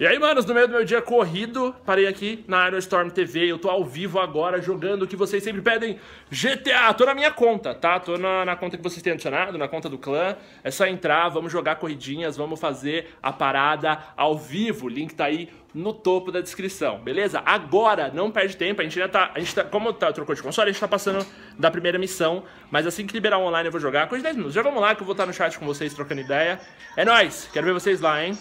E aí, manos, no meio do meu dia corrido, parei aqui na Aerostorm TV, eu tô ao vivo agora jogando o que vocês sempre pedem, GTA, tô na minha conta, tá? Tô na, na conta que vocês têm adicionado, na conta do clã, é só entrar, vamos jogar corridinhas, vamos fazer a parada ao vivo, o link tá aí no topo da descrição, beleza? Agora, não perde tempo, a gente já tá, a gente tá como tá, trocou de console, a gente tá passando da primeira missão, mas assim que liberar online eu vou jogar, coisa de 10 minutos, já vamos lá que eu vou estar no chat com vocês trocando ideia, é nóis, quero ver vocês lá, hein?